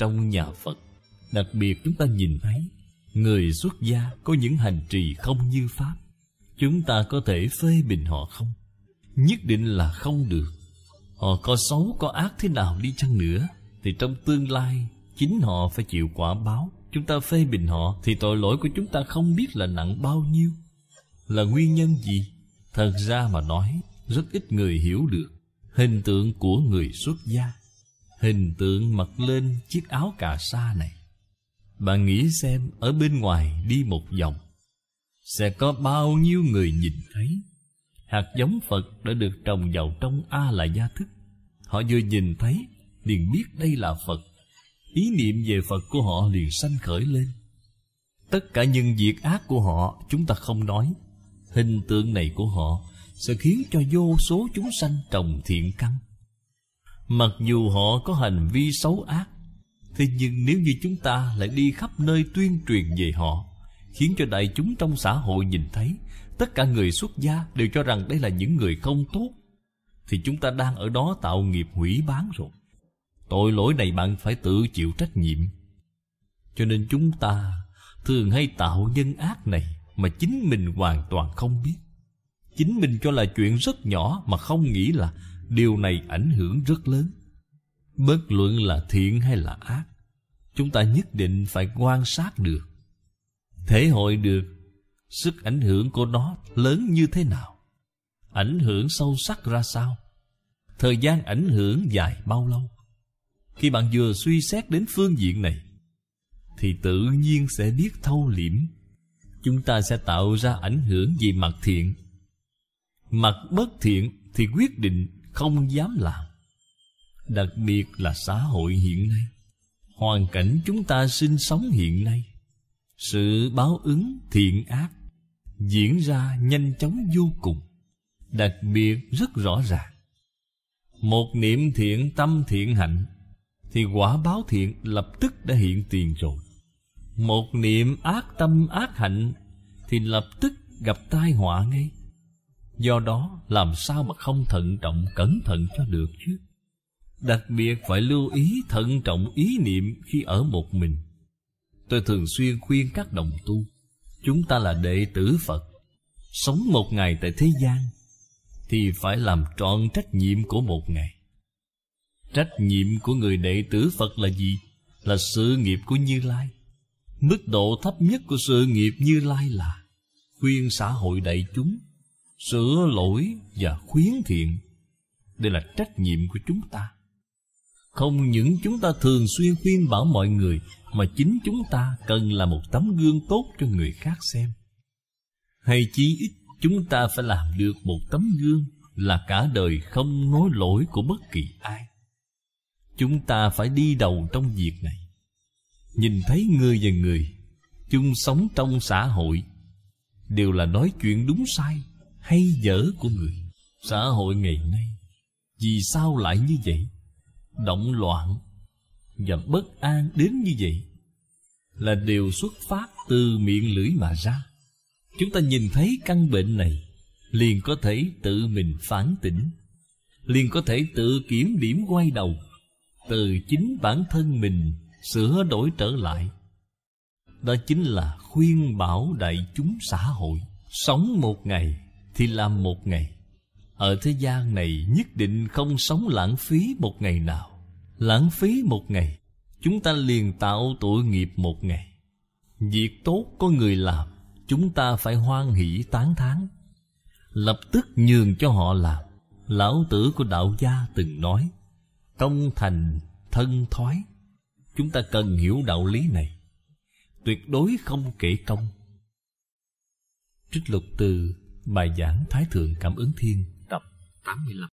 trong nhà phật đặc biệt chúng ta nhìn thấy người xuất gia có những hành trì không như pháp chúng ta có thể phê bình họ không nhất định là không được họ có xấu có ác thế nào đi chăng nữa thì trong tương lai chính họ phải chịu quả báo chúng ta phê bình họ thì tội lỗi của chúng ta không biết là nặng bao nhiêu là nguyên nhân gì thật ra mà nói rất ít người hiểu được hình tượng của người xuất gia hình tượng mặc lên chiếc áo cà sa này. Bạn nghĩ xem ở bên ngoài đi một vòng, sẽ có bao nhiêu người nhìn thấy. Hạt giống Phật đã được trồng vào trong A là gia thức. Họ vừa nhìn thấy, liền biết đây là Phật. Ý niệm về Phật của họ liền sanh khởi lên. Tất cả những việc ác của họ chúng ta không nói. Hình tượng này của họ sẽ khiến cho vô số chúng sanh trồng thiện căn mặc dù họ có hành vi xấu ác thế nhưng nếu như chúng ta lại đi khắp nơi tuyên truyền về họ khiến cho đại chúng trong xã hội nhìn thấy tất cả người xuất gia đều cho rằng đây là những người không tốt thì chúng ta đang ở đó tạo nghiệp hủy bán rồi tội lỗi này bạn phải tự chịu trách nhiệm cho nên chúng ta thường hay tạo nhân ác này mà chính mình hoàn toàn không biết chính mình cho là chuyện rất nhỏ mà không nghĩ là điều này ảnh hưởng rất lớn bất luận là thiện hay là ác chúng ta nhất định phải quan sát được thể hội được sức ảnh hưởng của nó lớn như thế nào ảnh hưởng sâu sắc ra sao thời gian ảnh hưởng dài bao lâu khi bạn vừa suy xét đến phương diện này thì tự nhiên sẽ biết thâu liễm chúng ta sẽ tạo ra ảnh hưởng về mặt thiện mặt bất thiện thì quyết định không dám làm đặc biệt là xã hội hiện nay hoàn cảnh chúng ta sinh sống hiện nay sự báo ứng thiện ác diễn ra nhanh chóng vô cùng đặc biệt rất rõ ràng một niệm thiện tâm thiện hạnh thì quả báo thiện lập tức đã hiện tiền rồi một niệm ác tâm ác hạnh thì lập tức gặp tai họa ngay Do đó làm sao mà không thận trọng cẩn thận cho được chứ Đặc biệt phải lưu ý thận trọng ý niệm khi ở một mình Tôi thường xuyên khuyên các đồng tu Chúng ta là đệ tử Phật Sống một ngày tại thế gian Thì phải làm trọn trách nhiệm của một ngày Trách nhiệm của người đệ tử Phật là gì? Là sự nghiệp của Như Lai Mức độ thấp nhất của sự nghiệp Như Lai là Khuyên xã hội đại chúng sửa lỗi và khuyến thiện đây là trách nhiệm của chúng ta không những chúng ta thường xuyên khuyên bảo mọi người mà chính chúng ta cần là một tấm gương tốt cho người khác xem hay chí ít chúng ta phải làm được một tấm gương là cả đời không nói lỗi của bất kỳ ai chúng ta phải đi đầu trong việc này nhìn thấy người và người chung sống trong xã hội đều là nói chuyện đúng sai hay dở của người xã hội ngày nay vì sao lại như vậy động loạn và bất an đến như vậy là điều xuất phát từ miệng lưỡi mà ra chúng ta nhìn thấy căn bệnh này liền có thể tự mình phản tỉnh liền có thể tự kiểm điểm quay đầu từ chính bản thân mình sửa đổi trở lại đó chính là khuyên bảo đại chúng xã hội sống một ngày thì làm một ngày ở thế gian này nhất định không sống lãng phí một ngày nào lãng phí một ngày chúng ta liền tạo tội nghiệp một ngày việc tốt có người làm chúng ta phải hoan hỷ tán thán lập tức nhường cho họ làm lão tử của đạo gia từng nói công thành thân thoái chúng ta cần hiểu đạo lý này tuyệt đối không kể công trích lục từ Bài giảng Thái Thượng Cảm ứng Thiên tập 85